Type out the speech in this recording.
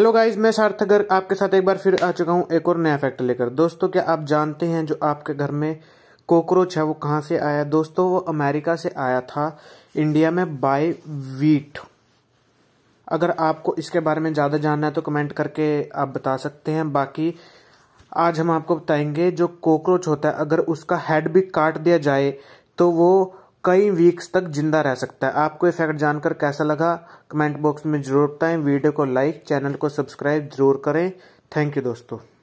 hello guys मैं सार्थगर आपके साथ एक बार फिर आ चुका हूँ एक और नया फैक्ट लेकर दोस्तों क्या आप जानते हैं जो आपके घर में कॉकरोच है वो कहाँ से आया दोस्तों वो अमेरिका से आया था इंडिया में बाय वीट अगर आपको इसके बारे में ज़्यादा जानना है तो कमेंट करके आप बता सकते हैं बाकी आज हम आपको बताएंगे जो कॉकरोच होता है अगर उसका हेड भी काट दिया जाए तो वो कई वीक्स तक जिंदा रह सकता है आपको इफेक्ट जानकर कैसा लगा कमेंट बॉक्स में जरूर बताएं वीडियो को लाइक चैनल को सब्सक्राइब जरूर करें थैंक यू दोस्तों